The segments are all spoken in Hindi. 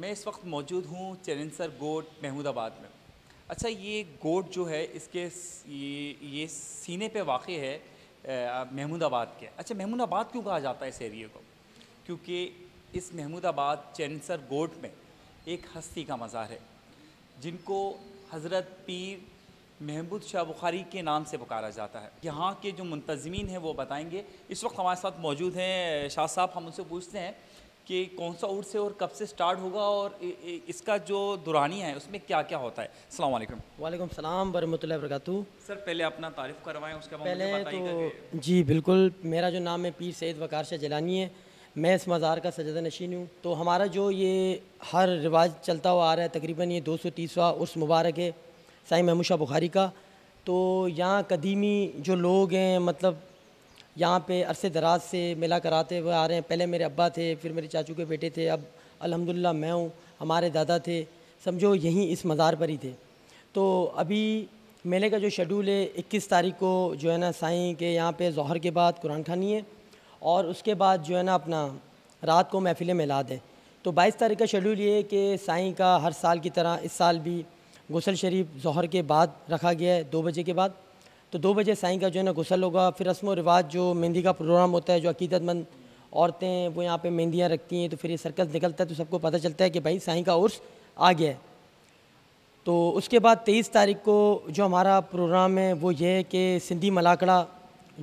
मैं इस वक्त मौजूद हूँ चैलेंसर गोट महमूदाबाद में अच्छा ये गोट जो है इसके ये सीने पे वाक़ है महमूदाबाद के अच्छा महमूदाबाद क्यों कहा जाता है इस एरिए को क्योंकि इस महमूदाबाद चैनसर गोट में एक हस्ती का मज़ार है जिनको हज़रत पीर महमूद शाह बुखारी के नाम से पुकारा जाता है यहाँ के जो मुंतजमीन हैं वो बताएंगे इस वक्त हमारे साथ मौजूद हैं शाह साहब हम उनसे पूछते हैं कि कौन सा उर्स है और कब से स्टार्ट होगा और इसका जो दुरानी है उसमें क्या क्या होता है अस्सलाम वालेकुम वालेकुम सलाम वरहमतुल्लाहि वबरकातु सर पहले अपना तारीफ़ करवाएं उसके बाद पहले तो जी बिल्कुल मेरा जो नाम है पीर सैद वकार शाह जलानी है मैं इस मज़ार का सजदा नशीन हूँ तो हमारा जो ये हर रिवाज चलता हुआ आ रहा है तकरीबन ये दो सौ तीसवा उर्स मुबारक है साई महमूद बुखारी का तो यहाँ कदीमी जो लोग हैं मतलब यहाँ पे अरसे दराज से मेला कराते हुए आ रहे हैं पहले मेरे अब्बा थे फिर मेरे चाचू के बेटे थे अब अल्हम्दुलिल्लाह मैं हूँ हमारे दादा थे समझो यहीं इस मज़ार पर ही थे तो अभी मेले का जो शेड्यूल है इक्कीस तारीख को जो है ना साईं के यहाँ पे जहर के बाद कुरान खानी है और उसके बाद जो है ना अपना रात को महफिल मिला दें तो बाईस तारीख का शेड्यूल ये है कि साईं का हर साल की तरह इस साल भी गसल शरीफ जहर के बाद रखा गया है दो बजे के बाद तो दो बजे साईं का जो है ना गुसल होगा फिर रस्म व रिवाज जो मेहंदी का प्रोग्राम होता है जो अकीदतमंद औरतें वो यहाँ पे मेहंदियाँ रखती हैं तो फिर ये सर्कस निकलता है तो सबको पता चलता है कि भाई साई का उर्स आ गया है तो उसके बाद तेईस तारीख को जो हमारा प्रोग्राम है वो ये है कि सिंधी मलाकड़ा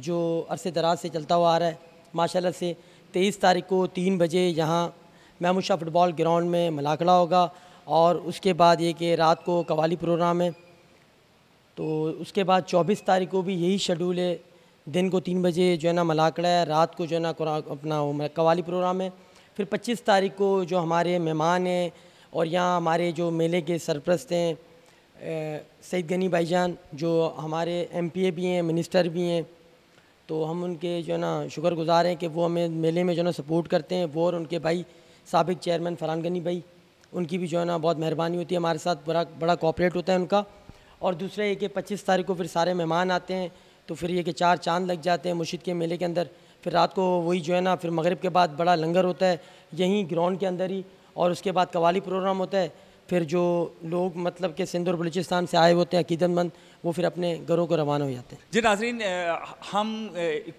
जो अरसे दराज से चलता हुआ आ रहा है माशाल्लाह से तेईस तारीख को तीन बजे यहाँ महमूद फुटबॉल ग्राउंड में मलाकड़ा होगा और उसके बाद ये कि रात को कवाली प्रोग्राम है तो उसके बाद चौबीस तारीख को भी यही शेड्यूल है दिन को तीन बजे जो है ना मलाकड़ा है रात को जो है ना अपना कवाली प्रोग्राम है फिर पच्चीस तारीख को जो हमारे मेहमान हैं और यहाँ हमारे जो मेले के सरप्रस्त हैं सईद गनी भाईजान जो हमारे एम पी ए भी हैं मिनिस्टर भी हैं तो हम उनके जो है ना गुज़ार हैं कि वो हमें मेले में जो है ना सपोर्ट करते हैं वो और उनके भाई सबक चेयरमैन फरहान गनी भाई उनकी भी जो है ना बहुत मेहरबानी होती है हमारे साथ बड़ा बड़ा कॉपरेट होता है उनका और दूसरा ये कि पच्चीस तारीख को फिर सारे मेहमान आते हैं तो फिर ये कि चार चांद लग जाते हैं मुर्शिद के मेले के अंदर फिर रात को वही जो है ना फिर मगरब के बाद बड़ा लंगर होता है यहीं ग्राउंड के अंदर ही और उसके बाद कवाली प्रोग्राम होता है फिर जो लोग मतलब कि सिंध और बलूचिस्तान से आए होते हैं अकीदतमंद वो फिर अपने घरों को रवाना हो जाते हैं जी नाजरीन हम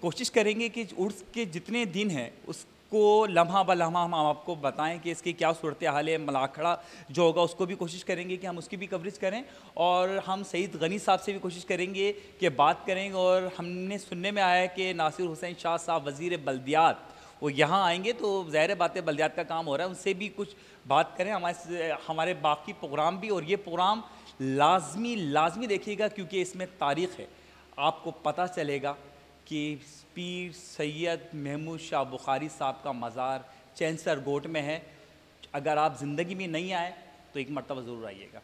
कोशिश करेंगे कि उर्स के जितने दिन हैं उस को लम्हा ब लम्हा हम आपको बताएं कि इसकी क्या सूरत हाल है मलाखड़ा जो होगा उसको भी कोशिश करेंगे कि हम उसकी भी कवरेज करें और हम सईद गनी साहब से भी कोशिश करेंगे कि बात करेंगे और हमने सुनने में आया है कि नासिर हुसैन शाह साहब वज़ी बल्दियात वो यहाँ आएंगे तो ज़ाहिर बातें बल्दियात का काम हो रहा है उनसे भी कुछ बात करें हमारे हमारे बाकी प्रोग्राम भी और ये प्रोग्राम लाजमी लाजमी देखिएगा क्योंकि इसमें तारीख़ है आपको पता चलेगा कि पीर सैयद महमूद शाह बुखारी साहब का मज़ार चैनसर गोट में है अगर आप ज़िंदगी में नहीं आए तो एक मरतबा ज़रूर आइएगा